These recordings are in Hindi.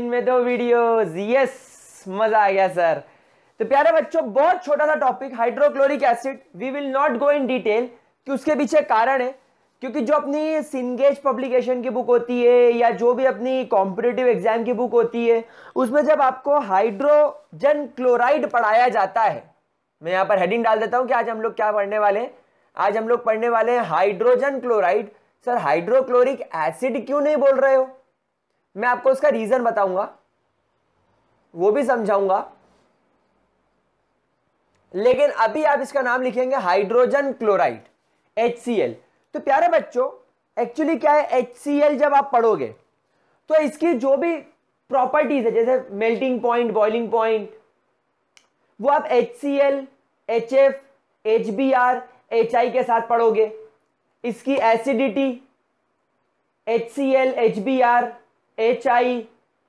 दिन में दो वीडियोस यस मजा आ गया सर तो प्यारे बच्चों बहुत छोटा सा topic hydrochloric acid we will not go in detail कि उसके पीछे कारण है क्योंकि जो अपनी सिंगेज पब्लिकेशन की बुक होती है या जो भी अपनी कॉम्पिटेटिव एग्जाम की बुक होती है उसमें जब आपको हाइड्रोजन क्लोराइड पढ़ाया जाता है मैं यहाँ पर हेडिंग डाल देता हूँ कि आज हम लोग क्या पढ़ने वाले हैं आज हम लोग पढ़ने वाले हैं hydrogen chloride sir hydrochloric acid क्यों नहीं बोल रहे हो मैं आपको उसका रीज़न बताऊंगा वो भी समझाऊंगा लेकिन अभी आप इसका नाम लिखेंगे हाइड्रोजन क्लोराइड एच तो प्यारे बच्चों एक्चुअली क्या है एच जब आप पढ़ोगे तो इसकी जो भी प्रॉपर्टीज है जैसे मेल्टिंग पॉइंट बॉइलिंग पॉइंट वो आप H C L H F H B R H I के साथ पढ़ोगे इसकी acidity H C L H B R H I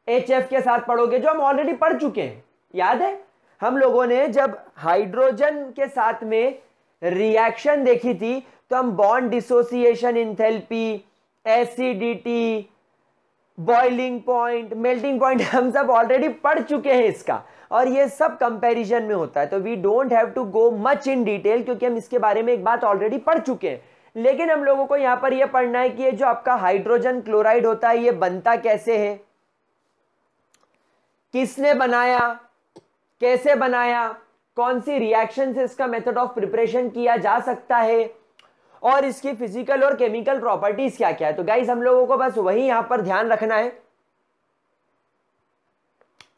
H F के साथ पढ़ोगे जो हम ऑलरेडी पढ़ चुके हैं याद है हम लोगों ने जब हाइड्रोजन के साथ में रिएक्शन देखी थी तो हम bond dissociation enthalpy acidity boiling point melting point हम सब ऑलरेडी पढ़ चुके हैं इसका और ये सब कंपैरिजन में होता है तो we don't have to go much in detail क्योंकि हम इसके बारे में एक बात ऑलरेडी पढ़ चुके हैं लेकिन हम लोगों को यहां पर यह पढ़ना है कि ये जो आपका हाइड्रोजन क्लोराइड होता है ये बनता कैसे है किसने बनाया कैसे बनाया कौन सी रिएक्शन से इसका मेथड ऑफ प्रिपरेशन किया जा सकता है और इसकी फिजिकल और केमिकल प्रॉपर्टीज क्या क्या है तो गाइज हम लोगों को बस वही यहां पर ध्यान रखना है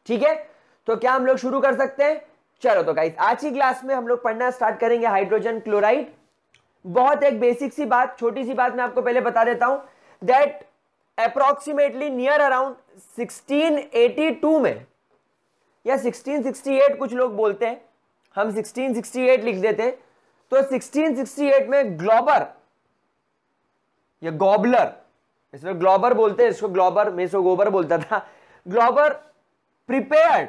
ठीक है तो क्या हम लोग शुरू कर सकते हैं चलो तो गाइज आज की क्लास में हम लोग पढ़ना स्टार्ट करेंगे हाइड्रोजन क्लोराइड बहुत एक बेसिक सी बात छोटी सी बात मैं आपको पहले बता देता हूं दैट अप्रोक्सीमेटली नियर अराउंड 1682 में या 1668 कुछ लोग बोलते हैं हम 1668 लिख देते सिक्सटीन तो 1668 में ग्लोबर या गॉबलर इसमें ग्लोबर बोलते हैं इसको ग्लोबर इसको गोबर बोलता था Glauber prepared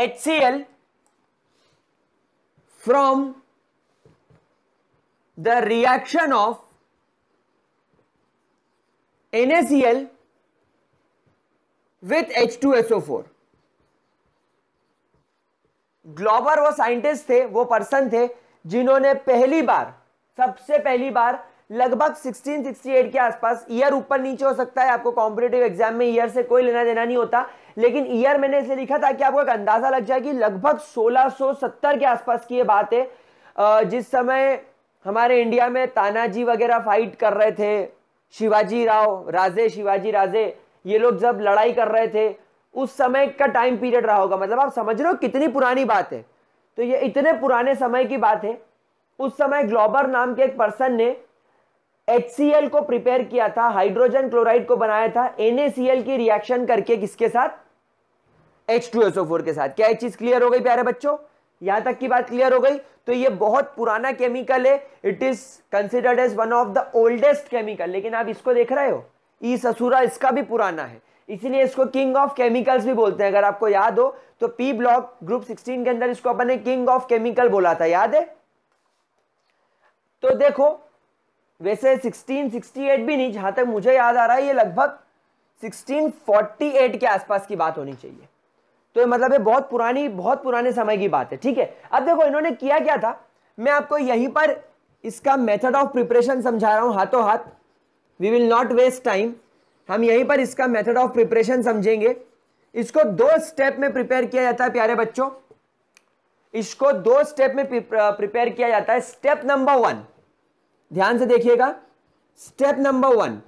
H C L from the reaction of NaCl with H2SO4 Glauber वो साइंटिस्ट थे वो पर्सन थे जिन्होंने पहली बार सबसे पहली बार लगभग 1668 के आसपास ईयर ऊपर नीचे हो सकता है आपको कॉम्पिटेटिव एग्जाम में ईयर से कोई लेना देना नहीं होता लेकिन ईयर मैंने इसे लिखा ताकि आपको एक अंदाजा लग जाए कि लगभग 1670 के आसपास की ये बात है जिस समय हमारे इंडिया में तानाजी वगैरह फाइट कर रहे थे शिवाजी राव राजे शिवाजी राजे ये लोग जब लड़ाई कर रहे थे उस समय का टाइम पीरियड रहा होगा मतलब आप समझ रहे हो कितनी पुरानी बात है तो ये इतने पुराने समय की बात है उस समय ग्लोबर नाम के एक पर्सन ने एच को प्रिपेयर किया था हाइड्रोजन क्लोराइड को बनाया था एन की रिएक्शन करके किसके साथ H2SO4 के साथ क्या चीज क्लियर हो गई प्यारे बच्चों यहां तक की बात क्लियर हो गई तो ये बहुत पुराना केमिकल है it is considered as one of the oldest chemical लेकिन आप इसको देख रहे हो ई ससुरा इसका भी पुराना है इसीलिए इसको किंग ऑफ केमिकल्स भी बोलते हैं अगर आपको याद हो तो पी ब्लॉक ग्रुप 16 के अंदर इसको अपने किंग ऑफ केमिकल बोला था याद है तो देखो वैसे 1668 भी नहीं जहां तक मुझे याद आ रहा है ये लगभग 1648 के आसपास की बात होनी चाहिए तो ये मतलब ये बहुत पुरानी बहुत पुराने समय की बात है ठीक है अब देखो इन्होंने किया क्या था मैं आपको यहीं पर इसका मेथड ऑफ प्रिपरेशन समझा रहा हूँ हाथों हाथ we will not waste time हम यहीं पर इसका मेथड ऑफ प्रिपरेशन समझेंगे इसको दो स्टेप में प्रिपेयर किया जाता है प्यारे बच्चों इसको दो स्टेप में प्रिपेयर किया जाता है स्टेप नंबर वन ध्यान से देखिएगा स्टेप नंबर वन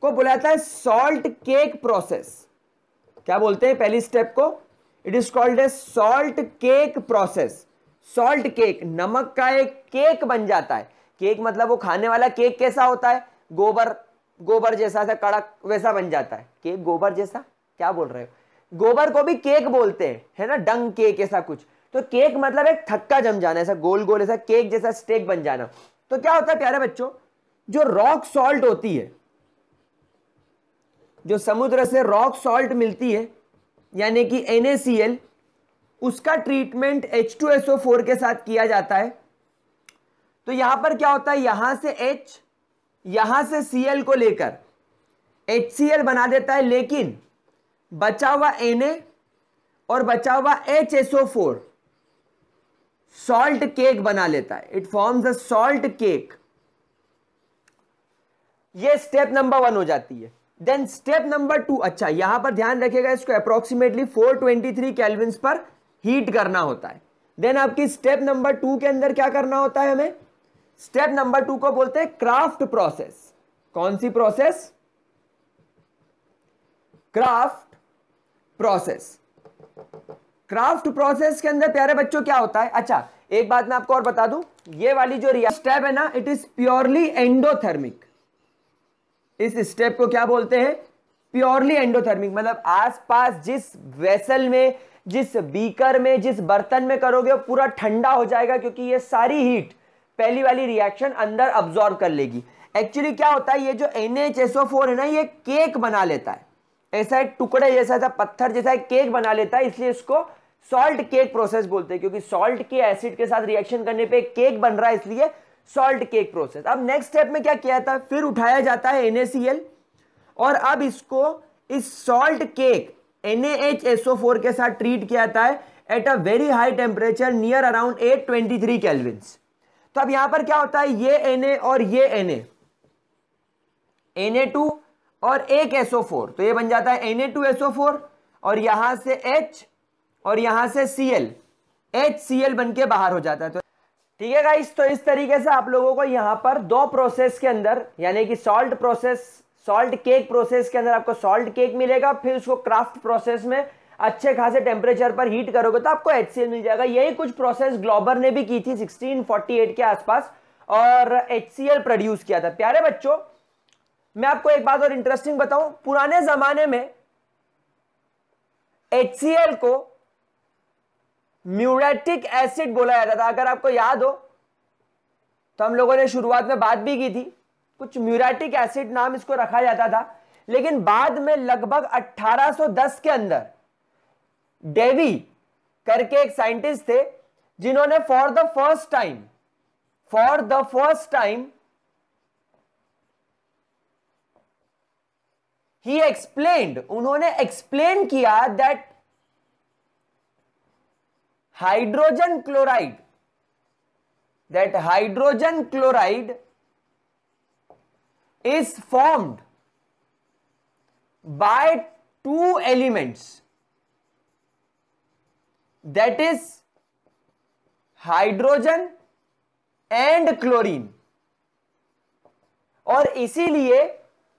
को बोला जाता है सॉल्ट केक प्रोसेस क्या बोलते हैं पहली स्टेप को it is called a salt cake process salt cake नमक का एक केक बन जाता है केक मतलब वो खाने वाला केक कैसा होता है गोबर गोबर जैसा सा कड़क वैसा बन जाता है केक गोबर जैसा क्या बोल रहे हो गोबर को भी केक बोलते हैं है ना डंग केक ऐसा कुछ तो केक मतलब एक थक्का जम जाना ऐसा गोल गोल ऐसा केक जैसा स्टेक बन जाना तो क्या होता है प्यारे बच्चों जो रॉक सॉल्ट होती है जो समुद्र से रॉक सॉल्ट मिलती है यानी कि एन उसका ट्रीटमेंट एच के साथ किया जाता है तो यहां पर क्या होता है यहां से H यहां से Cl को लेकर HCl बना देता है लेकिन बचा हुआ Na और बचा हुआ HSO4 सॉल्ट केक बना लेता है it forms a salt cake ये स्टेप नंबर वन हो जाती है देन स्टेप नंबर टू अच्छा यहां पर ध्यान रखिएगा इसको अप्रोक्सीमेटली 423 ट्वेंटी पर हीट करना होता है देन आपकी स्टेप नंबर टू के अंदर क्या करना होता है हमें स्टेप नंबर टू को बोलते हैं क्राफ्ट प्रोसेस कौन सी process Kraft process Kraft process के अंदर प्यारे बच्चों क्या होता है अच्छा एक बात मैं आपको और बता दूं ये वाली जो रिया स्टेप है ना इट इज प्योरली एंडोथर्मिक इस स्टेप को क्या बोलते हैं प्योरली एंडोथर्मिक मतलब आसपास जिस वेसल में जिस बीकर में जिस बर्तन में करोगे वो पूरा ठंडा हो जाएगा क्योंकि ये सारी हीट पहली वाली रिएक्शन अंदर अब्जॉर्ब कर लेगी एक्चुअली क्या होता है ये जो एन है ना ये केक बना लेता है ऐसा एक टुकड़े जैसा था पत्थर जैसा एक केक बना लेता है इसलिए इसको सॉल्ट केक प्रोसेस बोलते हैं क्योंकि सॉल्ट के एसिड के साथ रिएक्शन करने पे केक बन रहा है इसलिए सॉल्ट केक प्रोसेस अब नेक्स्ट स्टेप में क्या किया था फिर उठाया जाता है एनएसीएल और अब इसको इस सॉल्ट केक एन के साथ ट्रीट किया जाता है at a very high temperature near around 823 twenty तो अब यहां पर क्या होता है ये Na और ये Na Na2 और एक SO4 तो ये बन जाता है Na2SO4 और यहां से H और यहां से Cl HCl बन के बाहर हो जाता है तो ठीक है गाइस तो इस तरीके से आप लोगों को यहाँ पर दो प्रोसेस के अंदर यानी कि salt process salt cake process के अंदर आपको सॉल्ट केक मिलेगा फिर उसको क्राफ्ट प्रोसेस में अच्छे खासे टेम्परेचर पर हीट करोगे तो आपको एच मिल जाएगा यही कुछ प्रोसेस ग्लोबर ने भी की थी 1648 के आसपास और एच प्रोड्यूस किया था प्यारे बच्चों मैं आपको एक बात और इंटरेस्टिंग बताऊं पुराने जमाने में एच को म्यूरेटिक एसिड बोला जाता था अगर आपको याद हो तो हम लोगों ने शुरुआत में बात भी की थी कुछ म्यूरेटिक एसिड नाम इसको रखा जाता था लेकिन बाद में लगभग 1810 के अंदर डेवी करके एक साइंटिस्ट थे जिन्होंने for the first time for the first time ही एक्सप्लेन्ड उन्होंने एक्सप्लेन किया that hydrogen chloride that hydrogen chloride is formed by two elements that is hydrogen and chlorine और इसीलिए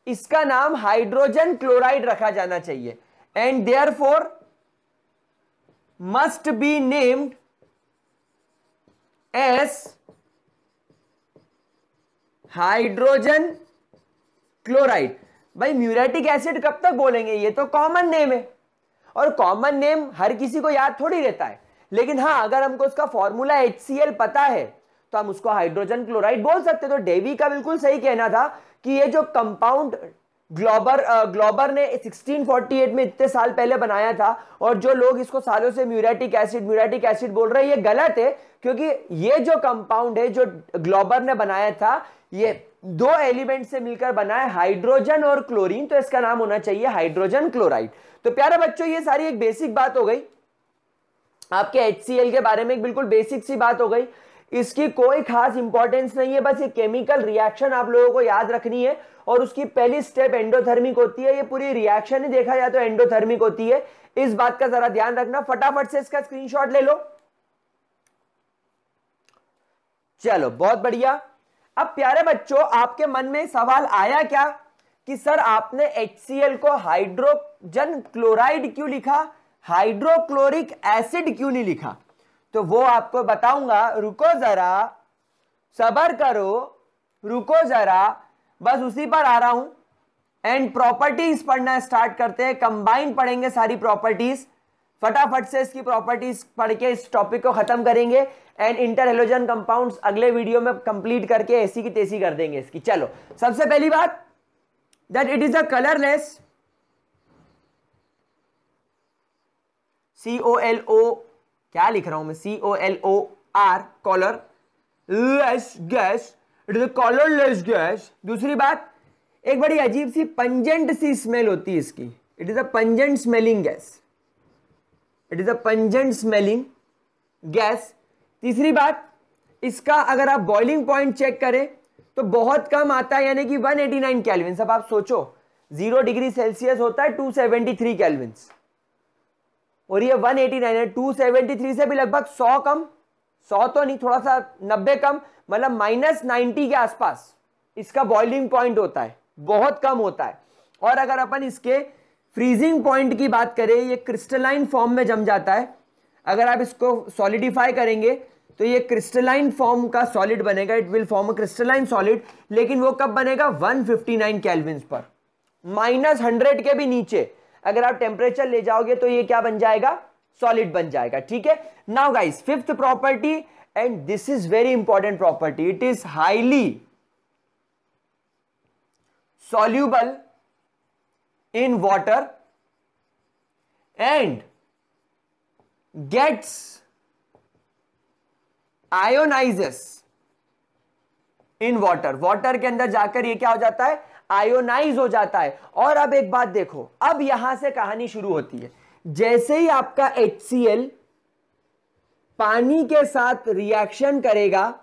इसका नाम हाइड्रोजन क्लोराइड रखा जाना चाहिए and therefore must be named as hydrogen chloride भाई म्यूरेटिक एसिड कब तक बोलेंगे ये तो कॉमन नेम है और कॉमन नेम हर किसी को याद थोड़ी रहता है लेकिन हाँ अगर हमको उसका फॉर्मूला एच पता है तो हम उसको हाइड्रोजन क्लोराइड बोल सकते तो डेवी का बिल्कुल सही कहना था कि ये जो कंपाउंड ग्लोबर ग्लोबर ने 1648 में इतने साल पहले बनाया था और जो लोग इसको सालों से म्यूरेटिक एसिड म्यूरेटिक एसिड बोल रहे हैं ये गलत है क्योंकि ये जो कंपाउंड है जो ग्लोबर ने बनाया था ये दो एलिमेंट से मिलकर बना है हाइड्रोजन और क्लोरीन तो इसका नाम होना चाहिए हाइड्रोजन क्लोराइड तो प्यारे बच्चों ये सारी एक बेसिक बात हो गई आपके एच के बारे में एक बिल्कुल बेसिक सी बात हो गई इसकी कोई खास इंपॉर्टेंस नहीं है बस ये केमिकल रिएक्शन आप लोगों को याद रखनी है और उसकी पहली स्टेप एंडोथर्मिक होती है ये पूरी रिएक्शन ही देखा जाए तो एंडोथर्मिक होती है इस बात का जरा ध्यान रखना फटाफट से इसका स्क्रीनशॉट ले लो चलो बहुत बढ़िया अब प्यारे बच्चों आपके मन में सवाल आया क्या कि सर आपने एच को हाइड्रोजन क्लोराइड क्यों लिखा हाइड्रोक्लोरिक एसिड क्यों नहीं लिखा तो वो आपको बताऊंगा रुको जरा सबर करो रुको जरा बस उसी पर आ रहा हूं एंड प्रॉपर्टीज पढ़ना स्टार्ट करते हैं कंबाइन पढ़ेंगे सारी प्रॉपर्टीज फटाफट से इसकी प्रॉपर्टीज पढ़ के इस टॉपिक को खत्म करेंगे एंड इंटर एलोजन कंपाउंड्स अगले वीडियो में कंप्लीट करके ऐसी की तेजी कर देंगे इसकी चलो सबसे पहली बात that it is a colourless C O L O क्या लिख रहा हूं मैं C O L O R colourless gas it is a colourless gas दूसरी बात एक बड़ी अजीब सी पंजेंट सी स्मेल होती है इसकी it is a pungent smelling gas it is a pungent smelling gas तीसरी बात इसका अगर आप बॉइलिंग पॉइंट चेक करें तो बहुत कम आता है यानी कि 189 एटी केल्विन अब आप सोचो जीरो डिग्री सेल्सियस होता है 273 केल्विन और ये 189 है 273 से भी लगभग 100 कम 100 तो नहीं थोड़ा सा 90 कम मतलब माइनस नाइन्टी के आसपास इसका बॉइलिंग पॉइंट होता है बहुत कम होता है और अगर अपन इसके फ्रीजिंग पॉइंट की बात करें ये क्रिस्टलाइन फॉर्म में जम जाता है अगर आप इसको सॉलिडिफाई करेंगे तो ये क्रिस्टलाइन फॉर्म का सॉलिड बनेगा it will form a crystalline solid लेकिन वो कब बनेगा 159 फिफ्टी पर माइनस हंड्रेड के भी नीचे अगर आप टेम्परेचर ले जाओगे तो ये क्या बन जाएगा सॉलिड बन जाएगा ठीक है now guys fifth property and this is very important property it is highly soluble in water and gets ionises in water water के अंदर जाकर ये क्या हो जाता है आयोनाइज हो जाता है और अब एक बात देखो अब यहां से कहानी शुरू होती है जैसे ही आपका एच पानी के साथ रिएक्शन करेगा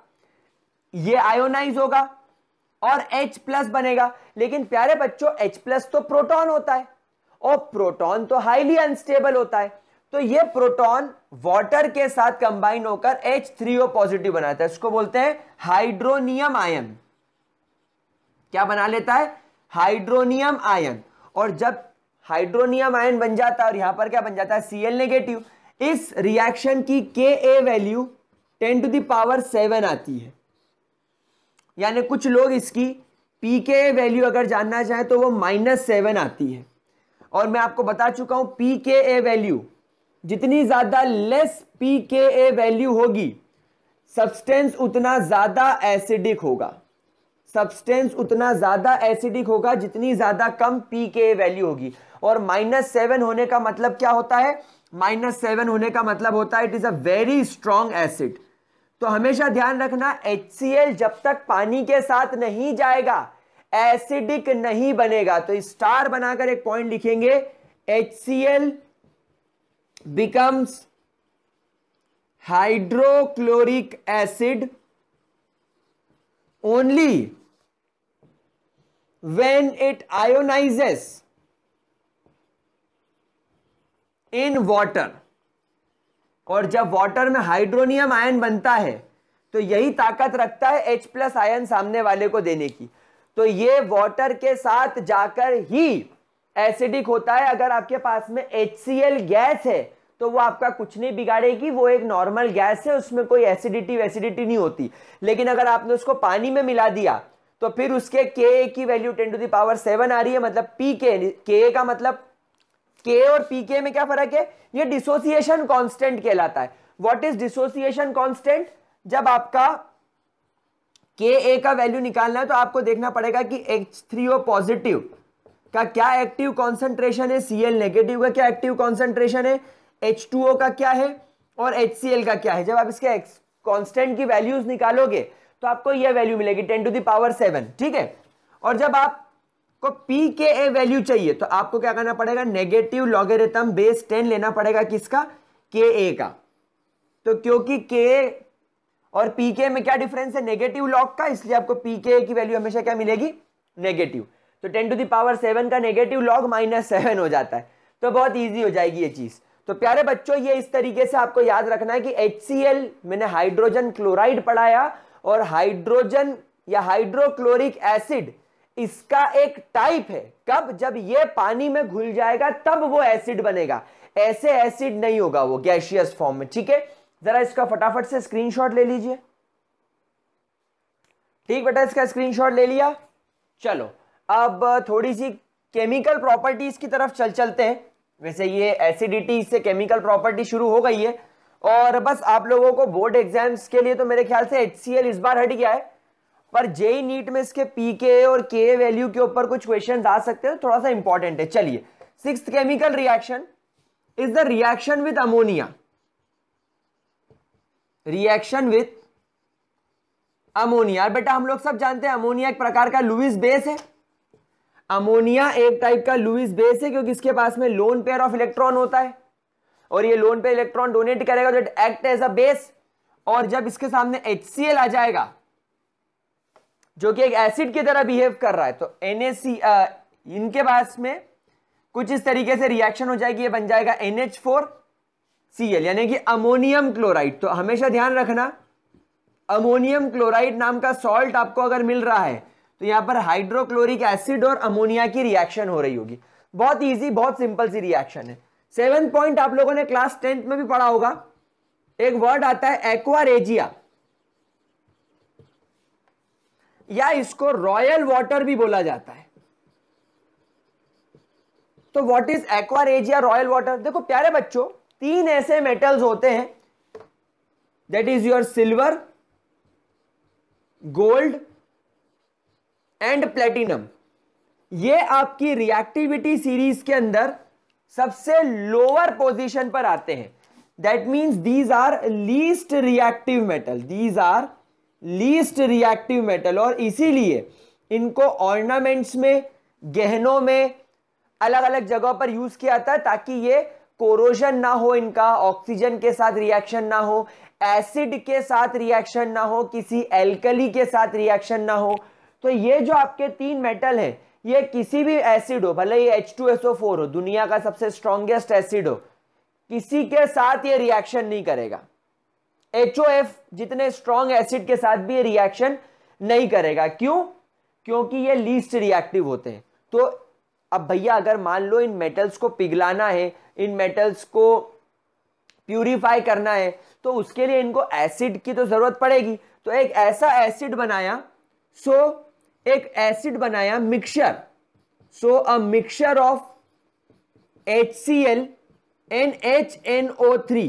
ये आयोनाइज होगा और H प्लस बनेगा लेकिन प्यारे बच्चों H प्लस तो प्रोटॉन होता है और प्रोटॉन तो हाईली अनस्टेबल होता है तो ये प्रोटॉन वाटर के साथ कंबाइन होकर एच थ्री ओ पॉजिटिव बनाता है इसको बोलते हैं हाइड्रोनियम आयन क्या बना लेता है हाइड्रोनियम आयन और जब हाइड्रोनियम आयन बन जाता है और यहां पर क्या बन जाता है सी नेगेटिव इस रिएक्शन की K A value ten to the power seven आती है यानी कुछ लोग इसकी पी के वैल्यू अगर जानना चाहें तो वो माइनस सेवन आती है और मैं आपको बता चुका हूं पी के ए वैल्यू जितनी ज़्यादा लेस पी के ए वैल्यू होगी सब्सटेंस उतना ज़्यादा एसिडिक होगा सब्सटेंस उतना ज़्यादा एसिडिक होगा जितनी ज़्यादा कम पी के वैल्यू होगी और माइनस सेवन होने का मतलब क्या होता है माइनस सेवन होने का मतलब होता है it is a very strong acid तो हमेशा ध्यान रखना एच जब तक पानी के साथ नहीं जाएगा एसिडिक नहीं बनेगा तो स्टार बनाकर एक पॉइंट लिखेंगे H C L becomes hydrochloric acid only when it ionizes in water और जब वॉटर में हाइड्रोनियम आयन बनता है तो यही ताकत रखता है H प्लस आयन सामने वाले को देने की तो ये वाटर के साथ जाकर ही एसिडिक होता है अगर आपके पास में एच गैस है तो वो आपका कुछ नहीं बिगाड़ेगी वो एक नॉर्मल गैस है उसमें कोई एसिडिटी वैसिडिटी नहीं होती लेकिन अगर आपने उसको पानी में मिला दिया तो फिर उसके के ए की value ten to the power seven आ रही है मतलब पी के के ए का मतलब के और पी के में क्या फर्क है ये डिसोसिएशन कांस्टेंट कहलाता है व्हाट इज डिसोसिएशन कांस्टेंट जब आपका के ए का वैल्यू निकालना है तो आपको देखना पड़ेगा कि एच थ्री ओ पॉजिटिव का क्या एक्टिव कॉन्सेंट्रेशन है सी नेगेटिव का क्या एक्टिव कॉन्सेंट्रेशन है एच का क्या है और एच का क्या है जब आप इसके कॉन्स्टेंट की वैल्यूज निकालोगे तो आपको यह वैल्यू मिलेगी टेन टू दावर सेवन ठीक है और जब आपको पी के ए वैल्यू चाहिए तो आपको क्या करना पड़ेगा नेगेटिव लॉगेरिथम बेस टेन लेना पड़ेगा किसका के ए का तो क्योंकि के और पी के में क्या डिफरेंस है नेगेटिव लॉग का इसलिए आपको पी के की वैल्यू हमेशा क्या मिलेगी नेगेटिव तो टेन टू दावर सेवन का नेगेटिव लॉग माइनस सेवन हो जाता है तो बहुत ईजी हो जाएगी ये चीज़ तो प्यारे बच्चों ये इस तरीके से आपको याद रखना है कि एच मैंने हाइड्रोजन क्लोराइड पढ़ाया और हाइड्रोजन या हाइड्रोक्लोरिक एसिड इसका एक टाइप है कब जब ये पानी में घुल जाएगा तब वो एसिड बनेगा ऐसे एसिड नहीं होगा वो गैशियस फॉर्म में ठीक है जरा इसका फटाफट से स्क्रीनशॉट ले लीजिए ठीक बेटा इसका स्क्रीनशॉट ले लिया चलो अब थोड़ी सी केमिकल प्रॉपर्टीज की तरफ चल चलते हैं वैसे ये एसिडिटी से केमिकल प्रॉपर्टी शुरू हो गई है और बस आप लोगों को बोर्ड एग्जाम्स के लिए तो मेरे ख्याल से एच इस बार हट गया है पर जेई नीट e e में इसके पी के और के वैल्यू के ऊपर कुछ क्वेश्चन आ सकते हैं तो थोड़ा सा इंपॉर्टेंट है चलिए six chemical reaction is the reaction with ammonia reaction with ammonia बेटा हम लोग सब जानते हैं अमोनिया एक प्रकार का लुइस बेस है अमोनिया एक टाइप का लुइस बेस है क्योंकि इसके पास में लोन पेयर ऑफ इलेक्ट्रॉन होता है और ये लोन पे इलेक्ट्रॉन डोनेट करेगा जो एक्ट एज अ बेस और जब इसके सामने एच आ जाएगा जो कि एक एसिड की तरह बिहेव कर रहा है तो एनएसी इनके पास में कुछ इस तरीके से रिएक्शन हो जाएगी ये बन जाएगा सी एल यानी कि अमोनियम क्लोराइड तो हमेशा ध्यान रखना अमोनियम क्लोराइड नाम का सॉल्ट आपको अगर मिल रहा है तो यहां पर हाइड्रोक्लोरिक एसिड और अमोनिया की रिएक्शन हो रही होगी बहुत इजी बहुत सिंपल सी रिएक्शन है सेवन पॉइंट आप लोगों ने क्लास टेंथ में भी पढ़ा होगा एक वर्ड आता है एक्वारेजिया या इसको रॉयल वाटर भी बोला जाता है तो what is aqua regia royal water देखो प्यारे बच्चों तीन ऐसे मेटल्स होते हैं that is your silver gold and platinum ये आपकी रिएक्टिविटी सीरीज के अंदर सबसे लोअर पोजीशन पर आते हैं that means these are least reactive metal these are least reactive metal और इसीलिए इनको ऑर्नामेंट्स में गहनों में अलग अलग जगहों पर यूज़ किया जाता है ताकि ये कोरोजन ना हो इनका ऑक्सीजन के साथ रिएक्शन ना हो एसिड के साथ रिएक्शन ना हो किसी एल्कली के साथ रिएक्शन ना हो तो ये जो आपके तीन मेटल हैं ये किसी भी एसिड हो भले ही H2SO4 हो दुनिया का सबसे स्ट्रॉन्गेस्ट एसिड हो किसी के साथ ये रिएक्शन नहीं करेगा HOF जितने स्ट्रॉन्ग एसिड के साथ भी ये रिएक्शन नहीं करेगा क्यों क्योंकि ये लीस्ट रिएक्टिव होते हैं तो अब भैया अगर मान लो इन मेटल्स को पिघलाना है इन मेटल्स को प्यूरिफाई करना है तो उसके लिए इनको एसिड की तो ज़रूरत पड़ेगी तो एक ऐसा एसिड बनाया सो so, एक एसिड बनाया mixture so a mixture of H C L N H N O three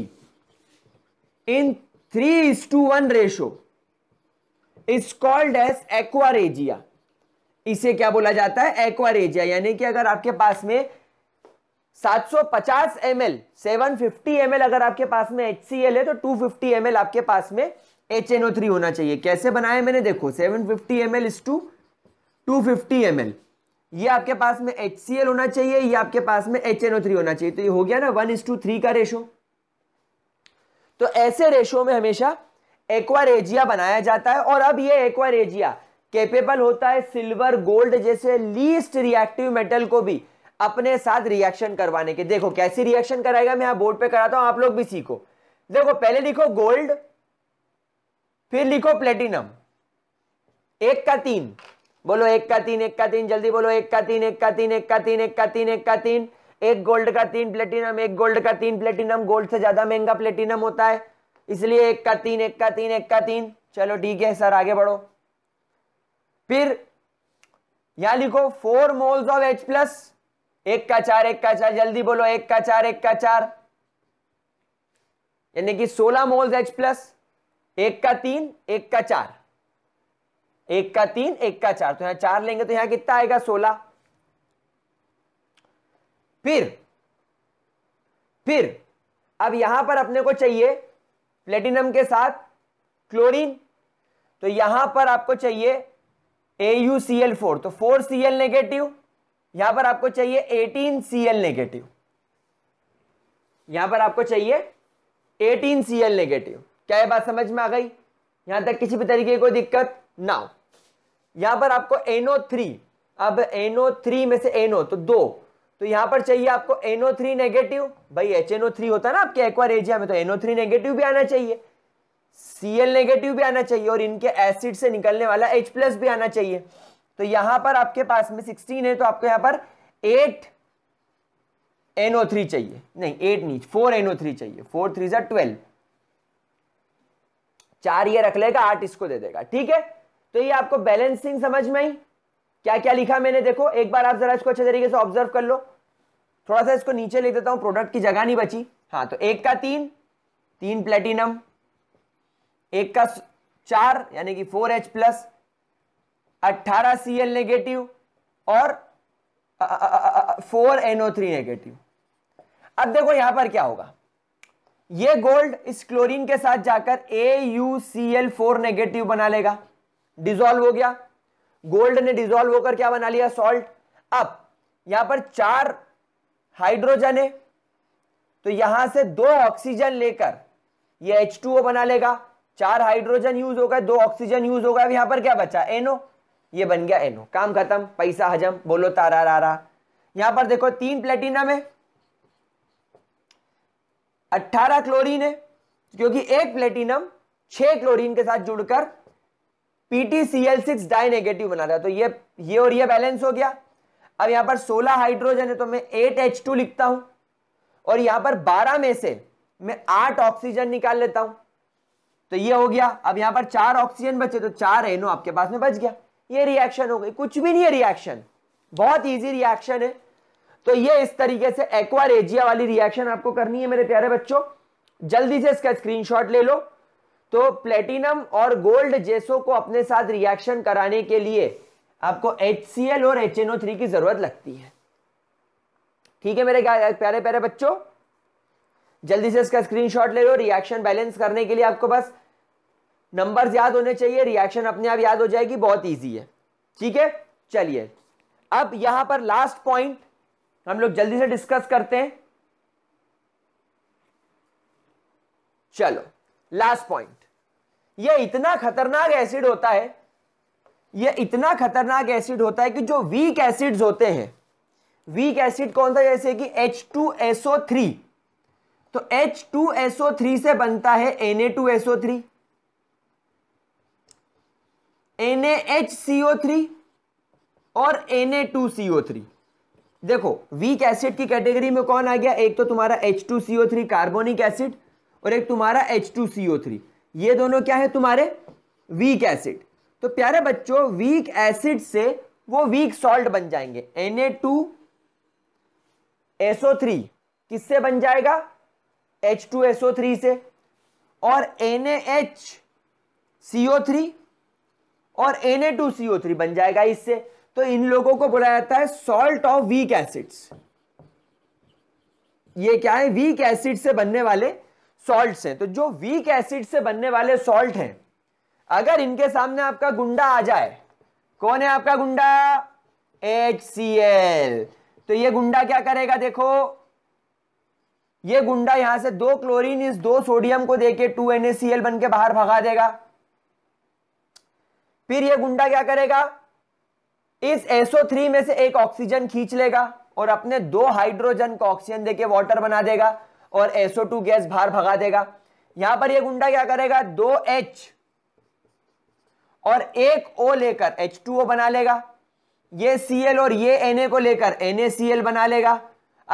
in three is to one ratio is called as aqua regia इसे क्या बोला जाता है एक्वारेजिया यानी कि अगर आपके पास में 750 ml 750 ml अगर आपके पास में HCl है तो 250 ml आपके पास में HNO3 होना चाहिए कैसे बनाया मैंने देखो 750 ml is टू 250 ml ये आपके पास में HCl होना चाहिए ये आपके पास में HNO3 होना चाहिए तो ये हो गया ना वन इज टू थ्री का रेशो तो ऐसे रेशो में हमेशा एक्वारेजिया बनाया जाता है और अब ये एक्वारेजिया कैपेबल होता है सिल्वर गोल्ड जैसे लीस्ट रिएक्टिव मेटल को भी अपने साथ रिएक्शन करवाने के देखो कैसी रिएक्शन कराएगा मैं बोर्ड पे कराता हूं आप लोग भी सीखो देखो पहले लिखो गोल्ड फिर लिखो प्लेटिनम एक का तीन बोलो एक का तीन एक का तीन जल्दी बोलो एक का तीन एक का तीन एक का तीन एक का तीन एक का तीन एक गोल्ड का तीन प्लेटिनम एक गोल्ड का तीन प्लेटिनम गोल्ड से ज़्यादा महंगा प्लेटिनम होता है इसलिए एक का तीन एक का तीन एक का तीन चलो ठीक है सर आगे बढ़ो फिर यहां लिखो four moles of H plus एक का चार एक का चार जल्दी बोलो एक का चार एक का चार यानी कि सोलह मोल्स एच प्लस एक का तीन एक का चार एक का तीन एक का चार तो यहां चार लेंगे तो यहां कितना आएगा सोलह फिर फिर अब यहां पर अपने को चाहिए प्लेटिनम के साथ क्लोरीन तो यहां पर आपको चाहिए A U C L four तो फोर सी एल नेगेटिव यहां पर आपको चाहिए एटीन सी एल नेगेटिव यहां पर आपको चाहिए एटीन सी एल नेगेटिव क्या ये बात समझ में आ गई यहां तक किसी भी तरीके की कोई दिक्कत नाउ यहां पर आपको एनओ थ्री अब एनओ थ्री में से एनओ तो दो तो यहां पर चाहिए आपको एनओ थ्री नेगेटिव भाई एच एनओ थ्री होता है ना आपके एक्वा एजिया में तो एनओ थ्री नेगेटिव भी आना चाहिए सीएल नेगेटिव भी आना चाहिए और इनके एसिड से निकलने वाला एच प्लस भी आना चाहिए तो यहां पर आपके पास में सिक्सटीन है तो आपको यहां पर एट एनओ थ्री चाहिए नहीं एट नहीं फोर एनओ थ्री चाहिए फोर थ्री जो ट्वेल्व चार ये रख लेगा आठ इसको दे देगा ठीक है तो ये आपको बैलेंसिंग समझ में आई क्या क्या लिखा मैंने देखो एक बार आप जरा इसको अच्छे तरीके से ऑब्जर्व कर लो थोड़ा सा इसको नीचे ले देता हूं प्रोडक्ट की जगह नहीं बची हाँ तो एक का तीन तीन प्लेटिनम एक का चार यानी कि फोर एच प्लस अट्ठारह सी एल नेगेटिव और फोर एनओ थ्री नेगेटिव अब देखो यहां पर क्या होगा ये गोल्ड इस क्लोरीन के साथ जाकर A U C L four negative बना लेगा डिजोल्व हो गया गोल्ड ने डिजोल्व होकर क्या बना लिया सॉल्ट अब यहां पर चार हाइड्रोजन है तो यहां से दो ऑक्सीजन लेकर ये H2O बना लेगा चार हाइड्रोजन यूज होगा दो ऑक्सीजन यूज होगा अब यहां पर क्या बचा एनो ये बन गया एनो काम खत्म पैसा हजम बोलो तारा रारा यहां पर देखो तीन प्लेटिनम है अट्ठारह क्लोरीन है क्योंकि एक प्लेटिनम छह क्लोरीन के साथ जुड़कर PtCl6 डाई नेगेटिव बना रहा है तो ये ये और ये बैलेंस हो गया अब यहां पर 16 हाइड्रोजन है तो मैं 8H2 लिखता हूं और यहां पर 12 में से मैं 8 ऑक्सीजन निकाल लेता हूं तो ये हो गया अब यहां पर चार ऑक्सीजन बचे तो चार एनो आपके पास में बच गया ये रिएक्शन हो गई कुछ भी नहीं है रिएक्शन बहुत ईजी रिएक्शन है तो ये इस तरीके से एक्वा रेजिया वाली रिएक्शन आपको करनी है मेरे प्यारे बच्चों जल्दी से इसका स्क्रीनशॉट ले लो तो प्लेटिनम और गोल्ड जैसों को अपने साथ रिएक्शन कराने के लिए आपको HCl और HNO3 की जरूरत लगती है ठीक है मेरे प्यारे प्यारे बच्चों जल्दी से इसका स्क्रीनशॉट ले लो रिएक्शन बैलेंस करने के लिए आपको बस नंबर्स याद होने चाहिए रिएक्शन अपने आप याद हो जाएगी बहुत ईजी है ठीक है चलिए अब यहां पर लास्ट पॉइंट हम लोग जल्दी से डिस्कस करते हैं चलो लास्ट पॉइंट ये इतना खतरनाक एसिड होता है ये इतना खतरनाक एसिड होता है कि जो वीक एसिड्स होते हैं वीक एसिड कौन सा जैसे कि H2SO3 तो H2SO3 से बनता है Na2SO3 NaHCO3 और Na2CO3 देखो वीक एसिड की कैटेगरी में कौन आ गया एक तो तुम्हारा H2CO3 कार्बोनिक एसिड और एक तुम्हारा H2CO3 ये दोनों क्या है तुम्हारे वीक एसिड तो प्यारे बच्चों वीक एसिड से वो वीक सॉल्ट बन जाएंगे एन टू एसओ थ्री किससे बन जाएगा एच टू एसओ थ्री से और N H C O three और N A two C O three बन जाएगा इससे तो इन लोगों को बोला जाता है सॉल्ट ऑफ वीक एसिड्स ये क्या है वीक एसिड से बनने वाले सॉल्ट हैं तो जो वीक एसिड से बनने वाले सॉल्ट हैं अगर इनके सामने आपका गुंडा आ जाए कौन है आपका गुंडा एच सी एल तो ये गुंडा क्या करेगा देखो ये गुंडा यहां से दो क्लोरीन इस दो सोडियम को देके टू एन बन के बाहर भगा देगा फिर ये गुंडा क्या करेगा इस SO3 में से एक ऑक्सीजन खींच लेगा और अपने दो हाइड्रोजन को ऑक्सीजन देके वाटर बना देगा और SO2 गैस बाहर भगा देगा यहां पर ये गुंडा क्या करेगा दो H और एक O लेकर H2O बना लेगा ये Cl और ये Na को लेकर NaCl बना लेगा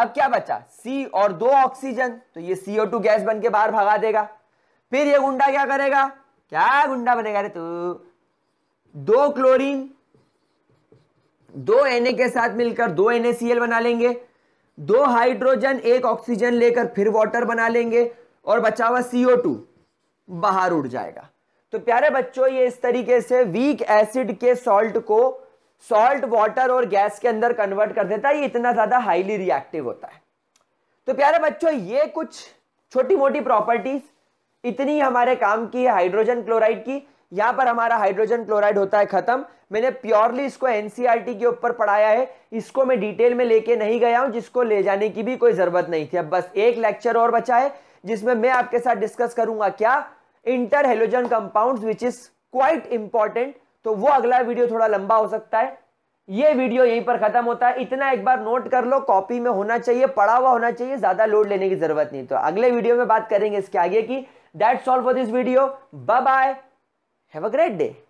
अब क्या बचा C और दो ऑक्सीजन तो ये CO2 गैस बन के बाहर भगा देगा फिर ये गुंडा क्या करेगा क्या गुंडा बनेगा रे तू दो क्लोरीन दो Na के साथ मिलकर दो NaCl बना लेंगे दो हाइड्रोजन एक ऑक्सीजन लेकर फिर वाटर बना लेंगे और बचा हुआ सीओ टू बाहर उड़ जाएगा तो प्यारे बच्चों ये इस तरीके से वीक एसिड के सॉल्ट को सॉल्ट वाटर और गैस के अंदर कन्वर्ट कर देता है ये इतना ज्यादा हाईली रिएक्टिव होता है तो प्यारे बच्चों ये कुछ छोटी मोटी प्रॉपर्टीज इतनी हमारे काम की है हाइड्रोजन क्लोराइड की यहां पर हमारा हाइड्रोजन क्लोराइड होता है खत्म मैंने प्योरली इसको एनसीईआरटी e के ऊपर पढ़ाया है इसको मैं डिटेल में लेके नहीं गया हूं जिसको ले जाने की भी कोई जरूरत नहीं थी अब बस एक लेक्चर और बचा है जिसमें मैं आपके साथ डिस्कस करूंगा क्या inter halogen compound which is quite important तो वो अगला वीडियो थोड़ा लंबा हो सकता है ये वीडियो यहीं पर खत्म होता है इतना एक बार नोट कर लो कॉपी में होना चाहिए पढ़ा हुआ होना चाहिए ज्यादा लोड लेने की जरूरत नहीं तो अगले वीडियो में बात करेंगे इसके आगे की that's all for this video bye bye have a great day